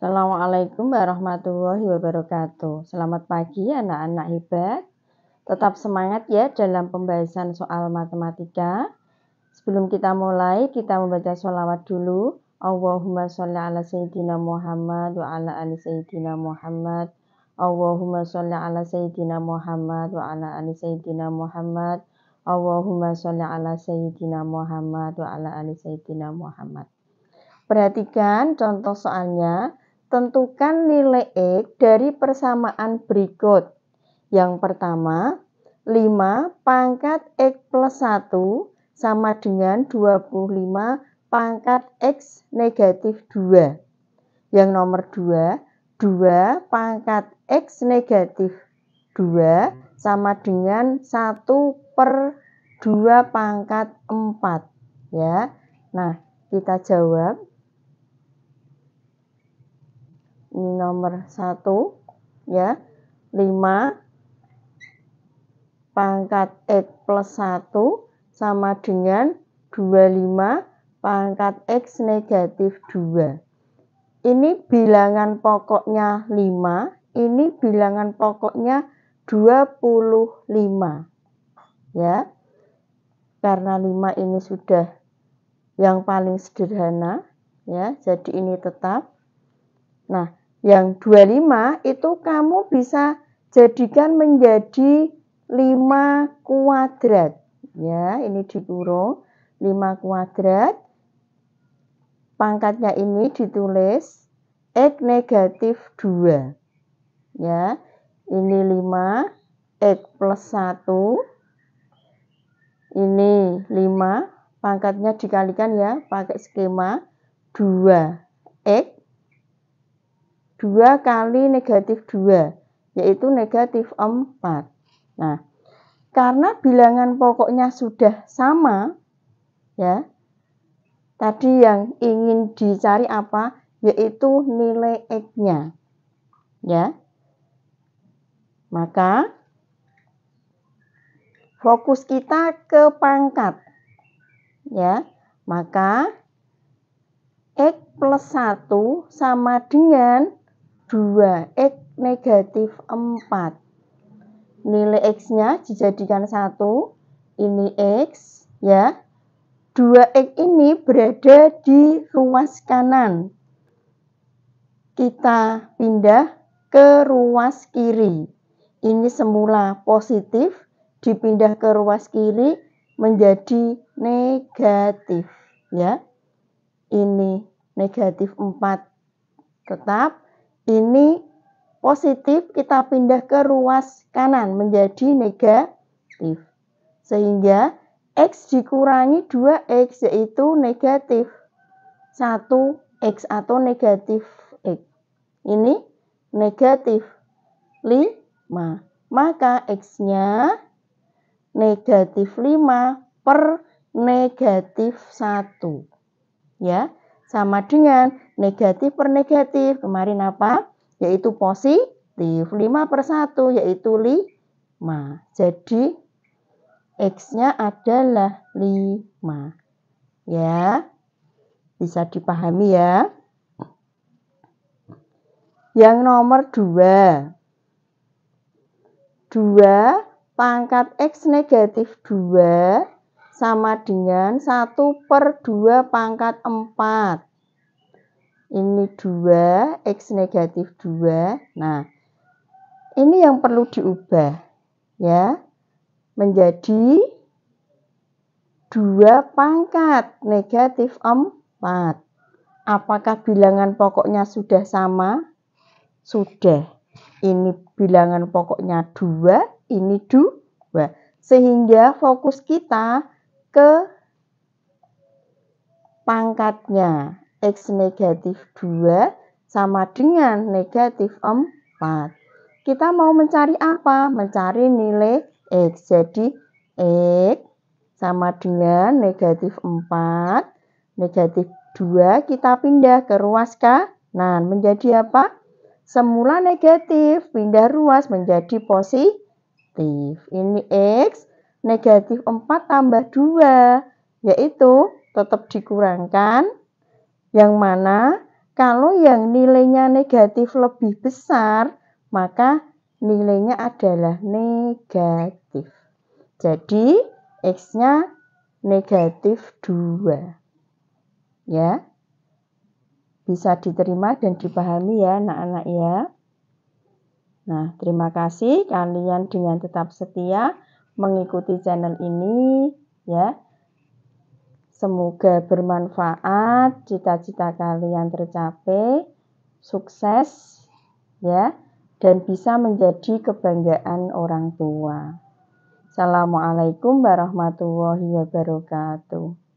Assalamualaikum warahmatullahi wabarakatuh. Selamat pagi anak-anak hebat. Tetap semangat ya dalam pembahasan soal matematika. Sebelum kita mulai, kita membaca sholawat dulu. Allahumma sholli ala Sayyidina Muhammad wa ala ali Sayyidina Muhammad. Allahumma sholli ala Sayyidina Muhammad wa ala ali Sayyidina Muhammad. Allahumma sholli ala Sayyidina Muhammad wa ala ali Sayyidina Muhammad. Perhatikan contoh soalnya. Tentukan nilai X dari persamaan berikut. Yang pertama, 5 pangkat X plus 1 sama dengan 25 pangkat X negatif 2. Yang nomor 2, 2 pangkat X negatif 2 sama dengan 1 per 2 pangkat 4. Ya. Nah, kita jawab ini nomor 1 ya 5 pangkat X plus 1 sama dengan 25 pangkat X negatif 2 ini bilangan pokoknya 5, ini bilangan pokoknya 25. Ya. Karena 5 ini sudah yang paling sederhana, ya. Jadi ini tetap. Nah, yang 25 itu kamu bisa jadikan menjadi 5 kuadrat. Ya, ini dikurung 5 kuadrat. Pangkatnya ini ditulis X negatif 2. Ya, ini 5, X plus 1. Ini 5, pangkatnya dikalikan ya pakai skema 2X 2 kali negatif 2, yaitu negatif 4. Nah, karena bilangan pokoknya sudah sama, ya, tadi yang ingin dicari apa? Yaitu nilai X-nya. Ya. Maka, fokus kita ke pangkat. Ya, maka X plus 1 sama dengan 2, X negatif 4. Nilai X-nya dijadikan 1, ini X, ya. 2X ini berada di ruas kanan. Kita pindah ke ruas kiri. Ini semula positif, dipindah ke ruas kiri menjadi negatif. ya. Ini negatif 4 tetap ini positif kita pindah ke ruas kanan menjadi negatif. Sehingga X dikurangi 2X yaitu negatif 1X atau negatif X. Ini negatif 5. Maka X-nya negatif 5 per negatif 1. Ya, sama dengan negatif per negatif. Kemarin apa? Yaitu positif. 5 per 1 yaitu 5. Jadi X-nya adalah 5. Ya, bisa dipahami ya. Yang nomor 2. 2 pangkat X negatif 2 sama dengan 1 per 2 pangkat 4. Ini 2, X negatif 2. Nah, ini yang perlu diubah ya menjadi 2 pangkat negatif 4. Apakah bilangan pokoknya sudah sama? Sudah. Ini bilangan pokoknya 2, ini 2. Sehingga fokus kita ke pangkatnya X negatif 2 sama dengan negatif 4. Kita mau mencari apa? Mencari nilai X. Jadi X sama dengan negatif 4, negatif 2 kita pindah ke ruas Nah, Menjadi apa? Semula negatif, pindah ruas menjadi positif. Ini X, negatif 4 tambah 2, yaitu tetap dikurangkan, yang mana kalau yang nilainya negatif lebih besar, maka nilainya adalah negatif. Jadi, X-nya negatif 2. Ya, bisa diterima dan dipahami ya anak-anak ya. Nah, terima kasih kalian dengan tetap setia mengikuti channel ini ya. Semoga bermanfaat, cita-cita kalian tercapai, sukses ya dan bisa menjadi kebanggaan orang tua. Assalamualaikum warahmatullahi wabarakatuh.